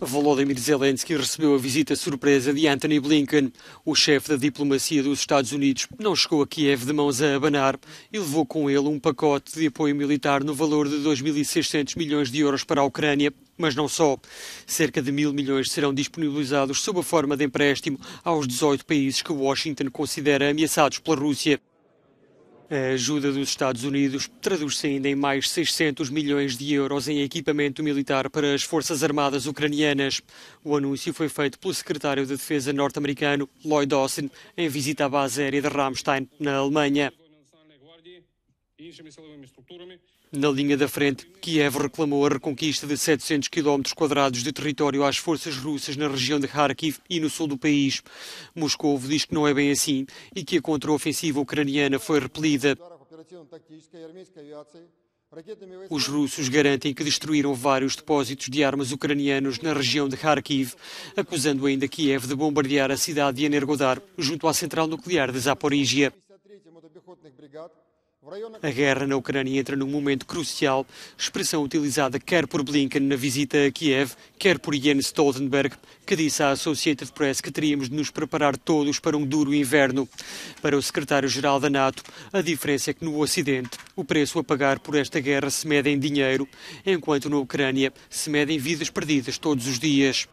Volodymyr Zelensky recebeu a visita surpresa de Anthony Blinken. O chefe da diplomacia dos Estados Unidos não chegou a Kiev de mãos a abanar e levou com ele um pacote de apoio militar no valor de 2.600 milhões de euros para a Ucrânia. Mas não só. Cerca de mil milhões serão disponibilizados sob a forma de empréstimo aos 18 países que Washington considera ameaçados pela Rússia. A ajuda dos Estados Unidos traduz-se ainda em mais 600 milhões de euros em equipamento militar para as Forças Armadas ucranianas. O anúncio foi feito pelo secretário de Defesa norte-americano, Lloyd Austin, em visita à base aérea de Ramstein, na Alemanha. Na linha da frente, Kiev reclamou a reconquista de 700 km quadrados de território às forças russas na região de Kharkiv e no sul do país. Moscou diz que não é bem assim e que a contraofensiva ucraniana foi repelida. Os russos garantem que destruíram vários depósitos de armas ucranianos na região de Kharkiv, acusando ainda Kiev de bombardear a cidade de Energodar, junto à central nuclear de Zaporizhia. A guerra na Ucrânia entra num momento crucial, expressão utilizada quer por Blinken na visita a Kiev, quer por Jens Stoltenberg, que disse à Associated Press que teríamos de nos preparar todos para um duro inverno. Para o secretário-geral da NATO, a diferença é que no Ocidente o preço a pagar por esta guerra se mede em dinheiro, enquanto na Ucrânia se medem vidas perdidas todos os dias.